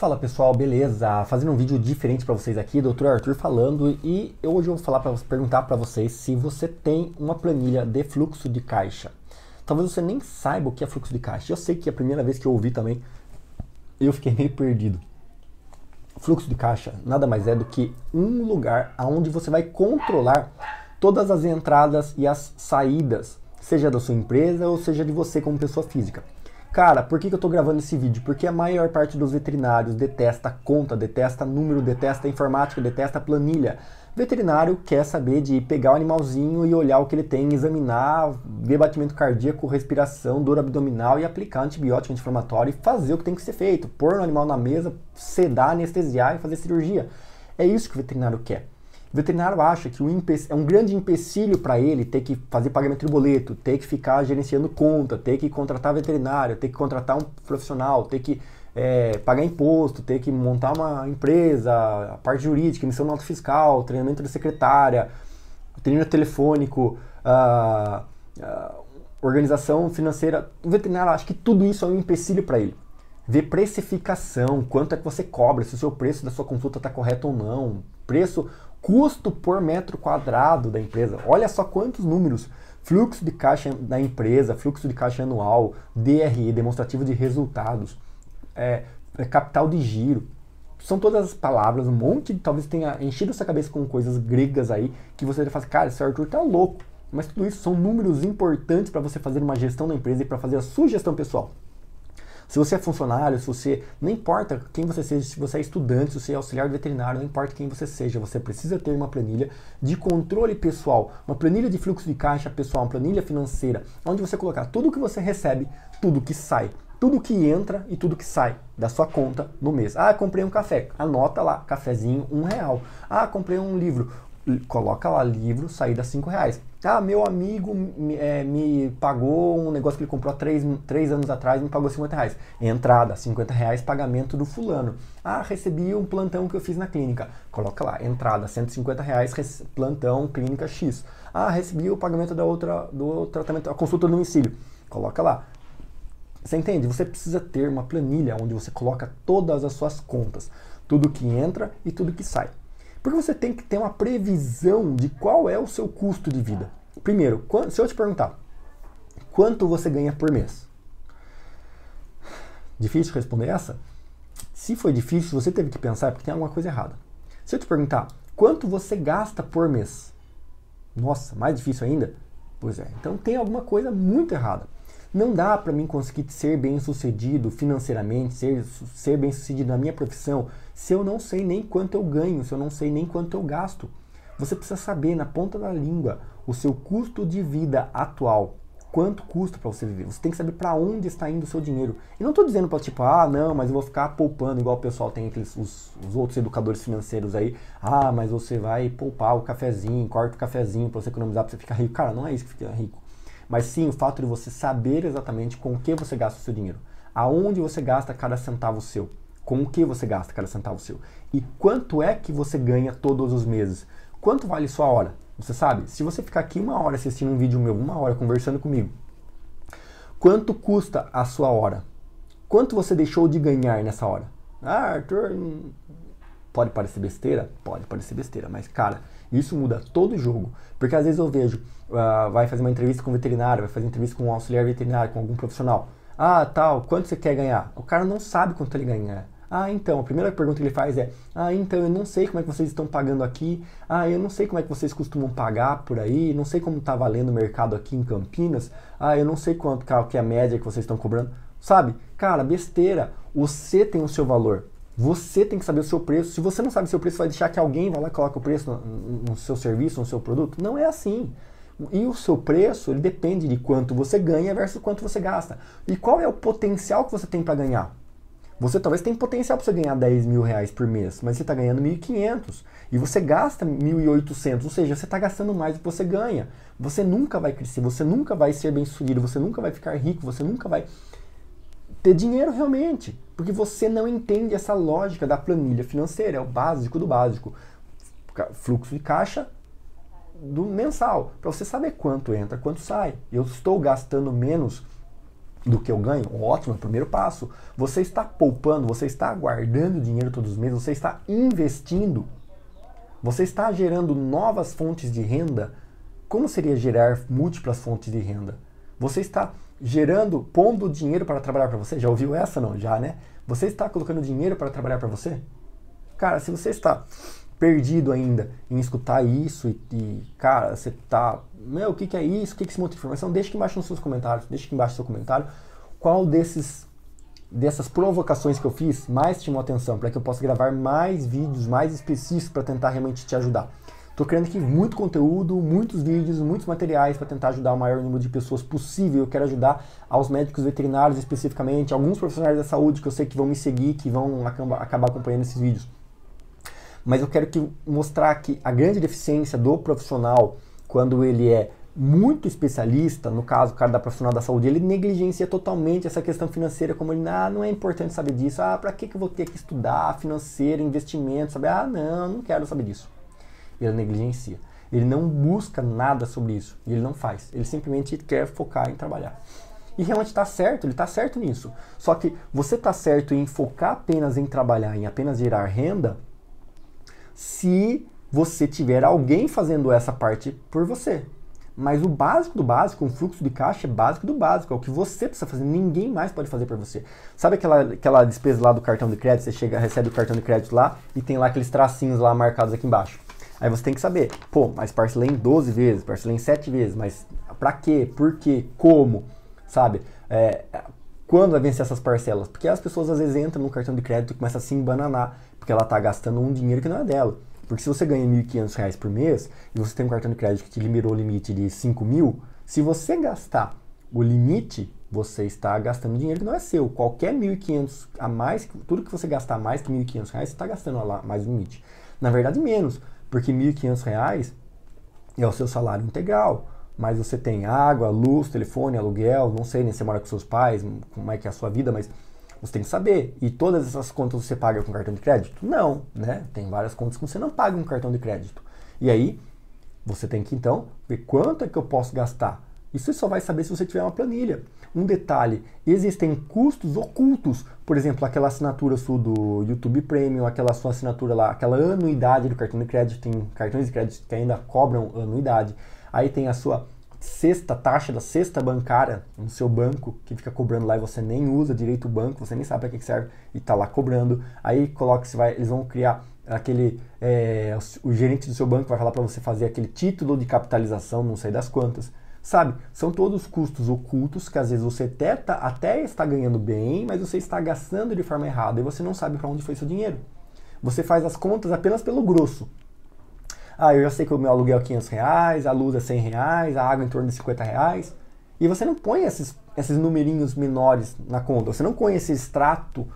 Fala pessoal, beleza? Fazendo um vídeo diferente para vocês aqui, Dr. Arthur falando e hoje eu vou falar para perguntar para vocês se você tem uma planilha de fluxo de caixa. Talvez você nem saiba o que é fluxo de caixa. Eu sei que a primeira vez que eu ouvi também, eu fiquei meio perdido. Fluxo de caixa nada mais é do que um lugar aonde você vai controlar todas as entradas e as saídas, seja da sua empresa ou seja de você como pessoa física. Cara, por que, eu tô gravando esse vídeo? Porque a maior parte dos veterinários detesta conta, detesta número, detesta informática, detesta planilha. Veterinário quer saber de pegar o animalzinho e olhar o que ele tem, examinar, ver batimento cardíaco, respiração, dor abdominal e aplicar antibiótico anti-inflamatório e fazer o que tem que ser feito. Pôr o animal na mesa, sedar, anestesiar e fazer cirurgia. É isso que o veterinário quer. O veterinário acha que é um grande empecilho para ele ter que fazer pagamento de boleto, ter que ficar gerenciando conta, ter que contratar veterinário, ter que contratar um profissional, ter que é, pagar imposto, ter que montar uma empresa, a parte jurídica, emissão de nota fiscal, treinamento da secretária, treinamento telefônico, uh, uh, organização financeira. O veterinário acha que tudo isso é um empecilho para ele ver precificação, quanto é que você cobra, se o seu preço da sua consulta está correto ou não, preço, custo por metro quadrado da empresa. Olha só quantos números: fluxo de caixa da empresa, fluxo de caixa anual, DRE, demonstrativo de resultados, é, é, capital de giro. São todas as palavras, um monte de talvez tenha enchido sua cabeça com coisas gregas aí que você fala, cara, esse Arthur tá louco. Mas tudo isso são números importantes para você fazer uma gestão da empresa e para fazer a sugestão pessoal. Se você é funcionário, se você. Não importa quem você seja, se você é estudante, se você é auxiliar veterinário, não importa quem você seja, você precisa ter uma planilha de controle pessoal, uma planilha de fluxo de caixa pessoal, uma planilha financeira, onde você colocar tudo o que você recebe, tudo que sai, tudo que entra e tudo que sai da sua conta no mês. Ah, comprei um café, anota lá, cafezinho, um real. Ah, comprei um livro, coloca lá livro, saída cinco reais. Ah, meu amigo é, me pagou um negócio que ele comprou há três, três anos atrás, me pagou 50 reais. Entrada, 50 reais, pagamento do fulano. Ah, recebi um plantão que eu fiz na clínica. Coloca lá, entrada, 150 reais, plantão, clínica X. Ah, recebi o pagamento da outra, do tratamento, a consulta do domicílio. Coloca lá, você entende? Você precisa ter uma planilha onde você coloca todas as suas contas, tudo que entra e tudo que sai. Porque você tem que ter uma previsão de qual é o seu custo de vida. Primeiro, se eu te perguntar quanto você ganha por mês, difícil responder essa? Se foi difícil, você teve que pensar porque tem alguma coisa errada. Se eu te perguntar quanto você gasta por mês, nossa, mais difícil ainda? Pois é, então tem alguma coisa muito errada. Não dá para mim conseguir ser bem sucedido financeiramente, ser, ser bem sucedido na minha profissão, se eu não sei nem quanto eu ganho, se eu não sei nem quanto eu gasto. Você precisa saber na ponta da língua o seu custo de vida atual. Quanto custa para você viver? Você tem que saber para onde está indo o seu dinheiro. E não estou dizendo para tipo, ah, não, mas eu vou ficar poupando, igual o pessoal tem aqueles os, os outros educadores financeiros aí. Ah, mas você vai poupar o cafezinho, corta o cafezinho para você economizar, para você ficar rico. Cara, não é isso que fica rico mas sim o fato de você saber exatamente com o que você gasta o seu dinheiro, aonde você gasta cada centavo seu, com o que você gasta cada centavo seu e quanto é que você ganha todos os meses. Quanto vale sua hora? Você sabe? Se você ficar aqui uma hora assistindo um vídeo meu, uma hora conversando comigo, quanto custa a sua hora? Quanto você deixou de ganhar nessa hora? Ah, Arthur, Pode parecer besteira? Pode parecer besteira, mas cara, isso muda todo jogo. Porque às vezes eu vejo, uh, vai fazer uma entrevista com um veterinário, vai fazer entrevista com um auxiliar veterinário, com algum profissional. Ah, tal, quanto você quer ganhar? O cara não sabe quanto ele ganha. Ah, então, a primeira pergunta que ele faz é: Ah, então, eu não sei como é que vocês estão pagando aqui. Ah, eu não sei como é que vocês costumam pagar por aí. Não sei como está valendo o mercado aqui em Campinas. Ah, eu não sei quanto que é a média que vocês estão cobrando. Sabe? Cara, besteira. Você tem o seu valor. Você tem que saber o seu preço. Se você não sabe o seu preço, vai deixar que alguém vá lá e coloque o preço no, no seu serviço, no seu produto? Não é assim. E o seu preço, ele depende de quanto você ganha versus quanto você gasta. E qual é o potencial que você tem para ganhar? Você talvez tenha potencial para você ganhar 10 mil reais por mês, mas você está ganhando 1.500 e você gasta 1.800, ou seja, você está gastando mais do que você ganha. Você nunca vai crescer, você nunca vai ser bem sucedido, você nunca vai ficar rico, você nunca vai ter dinheiro realmente. Porque você não entende essa lógica da planilha financeira, é o básico do básico. Fluxo de caixa do mensal, para você saber quanto entra, quanto sai. Eu estou gastando menos do que eu ganho? Ótimo, é primeiro passo. Você está poupando, você está guardando dinheiro todos os meses, você está investindo, você está gerando novas fontes de renda. Como seria gerar múltiplas fontes de renda? Você está gerando, pondo dinheiro para trabalhar para você? Já ouviu essa não? Já, né? Você está colocando dinheiro para trabalhar para você? Cara, se você está perdido ainda em escutar isso e, e cara, você está, meu, o que, que é isso? O que, que é esse monte de informação? Deixa aqui embaixo nos seus comentários, deixa aqui embaixo no seu comentário qual desses dessas provocações que eu fiz mais te chamou atenção para que eu possa gravar mais vídeos mais específicos para tentar realmente te ajudar. Estou criando aqui muito conteúdo, muitos vídeos, muitos materiais para tentar ajudar o maior número de pessoas possível. Eu quero ajudar aos médicos veterinários especificamente, alguns profissionais da saúde que eu sei que vão me seguir, que vão acabar acompanhando esses vídeos. Mas eu quero que, mostrar que a grande deficiência do profissional, quando ele é muito especialista, no caso o cara da profissional da saúde, ele negligencia totalmente essa questão financeira, como ele, ah, não é importante saber disso, ah, para que, que eu vou ter que estudar financeiro, investimento, sabe? ah, não, não quero saber disso ele negligencia. Ele não busca nada sobre isso e ele não faz. Ele simplesmente quer focar em trabalhar. E realmente está certo, ele está certo nisso. Só que você está certo em focar apenas em trabalhar, em apenas gerar renda, se você tiver alguém fazendo essa parte por você. Mas o básico do básico, um fluxo de caixa é básico do básico, é o que você precisa fazer, ninguém mais pode fazer por você. Sabe aquela, aquela despesa lá do cartão de crédito? Você chega, recebe o cartão de crédito lá e tem lá aqueles tracinhos lá marcados aqui embaixo. Aí você tem que saber, pô, mas parcelei em 12 vezes, parcelei em 7 vezes, mas pra quê? Por quê? Como? Sabe? É, quando vai vencer essas parcelas? Porque as pessoas às vezes entram no cartão de crédito e começam a se embananar, porque ela tá gastando um dinheiro que não é dela. Porque se você ganha R$ 1.500 por mês e você tem um cartão de crédito que te liberou o limite de R$ mil, se você gastar o limite, você está gastando dinheiro que não é seu. Qualquer 1.500 a mais, tudo que você gastar mais que R$ 1.500, você está gastando mais limite. Na verdade, menos porque R$ 1.500 é o seu salário integral, mas você tem água, luz, telefone, aluguel, não sei nem se mora com seus pais, como é que é a sua vida, mas você tem que saber. E todas essas contas você paga com cartão de crédito? Não, né? Tem várias contas que você não paga com cartão de crédito. E aí, você tem que então ver quanto é que eu posso gastar isso só vai saber se você tiver uma planilha. Um detalhe: existem custos ocultos. Por exemplo, aquela assinatura sua do YouTube Premium, aquela sua assinatura lá, aquela anuidade do cartão de crédito. Tem cartões de crédito que ainda cobram anuidade. Aí tem a sua sexta taxa da sexta bancária no seu banco, que fica cobrando lá e você nem usa direito o banco, você nem sabe para que serve e está lá cobrando. Aí coloca se vai, eles vão criar aquele é, o gerente do seu banco vai falar para você fazer aquele título de capitalização, não sei das quantas. Sabe? São todos custos ocultos que às vezes você até, tá, até está ganhando bem, mas você está gastando de forma errada e você não sabe para onde foi seu dinheiro. Você faz as contas apenas pelo grosso. Ah, eu já sei que o meu aluguel é 500 reais, a luz é 100 reais, a água em torno de 50 reais. E você não põe esses, esses numerinhos menores na conta. Você não põe esse extrato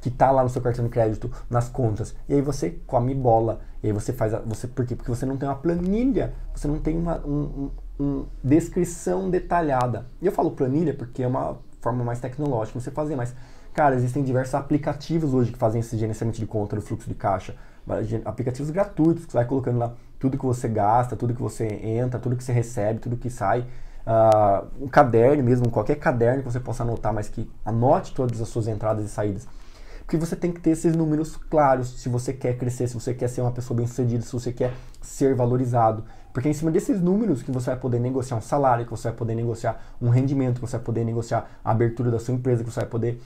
que está lá no seu cartão de crédito, nas contas. E aí você come bola. E aí você faz. A, você, por quê? Porque você não tem uma planilha, você não tem uma, um, um, descrição detalhada. E eu falo planilha porque é uma forma mais tecnológica você fazer, mas, cara, existem diversos aplicativos hoje que fazem esse gerenciamento de conta do fluxo de caixa. Aplicativos gratuitos que você vai colocando lá tudo que você gasta, tudo que você entra, tudo que você recebe, tudo que sai. Uh, um caderno mesmo, qualquer caderno que você possa anotar, mas que anote todas as suas entradas e saídas. Porque você tem que ter esses números claros se você quer crescer, se você quer ser uma pessoa bem-sucedida, se você quer ser valorizado. Porque é em cima desses números que você vai poder negociar um salário, que você vai poder negociar um rendimento, que você vai poder negociar a abertura da sua empresa, que você vai poder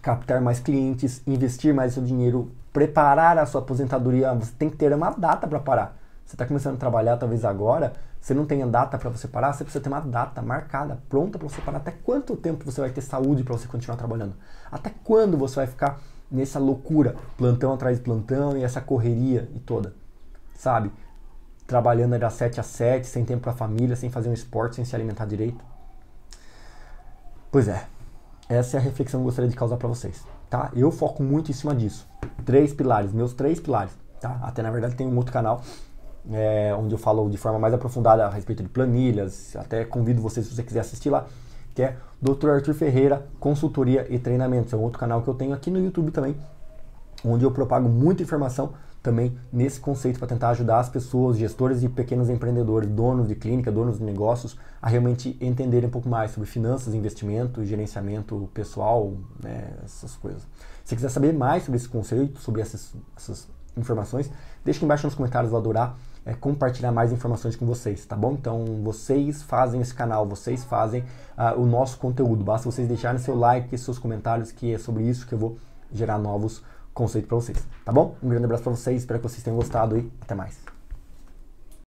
captar mais clientes, investir mais seu dinheiro, preparar a sua aposentadoria. Você tem que ter uma data para parar. Você está começando a trabalhar talvez agora, você não tem data para você parar, você precisa ter uma data marcada, pronta para você parar. Até quanto tempo você vai ter saúde para você continuar trabalhando? Até quando você vai ficar nessa loucura, plantão atrás de plantão e essa correria e toda? Sabe? Trabalhando das 7 às 7, sem tempo para a família, sem fazer um esporte, sem se alimentar direito. Pois é. Essa é a reflexão que eu gostaria de causar para vocês, tá? Eu foco muito em cima disso. Três pilares, meus três pilares, tá? Até na verdade tem um outro canal é, onde eu falo de forma mais aprofundada a respeito de planilhas. Até convido você, se você quiser assistir lá, que é Dr. Arthur Ferreira, Consultoria e Treinamentos. É um outro canal que eu tenho aqui no YouTube também, onde eu propago muita informação também nesse conceito para tentar ajudar as pessoas, gestores e pequenos empreendedores, donos de clínica, donos de negócios, a realmente entenderem um pouco mais sobre finanças, investimento, gerenciamento pessoal, né, essas coisas. Se quiser saber mais sobre esse conceito, sobre essas, essas informações. Deixa aqui embaixo nos comentários, vou adorar é, compartilhar mais informações com vocês, tá bom? Então, vocês fazem esse canal, vocês fazem uh, o nosso conteúdo. Basta vocês deixarem seu like, seus comentários, que é sobre isso que eu vou gerar novos conceitos para vocês, tá bom? Um grande abraço para vocês, espero que vocês tenham gostado e até mais.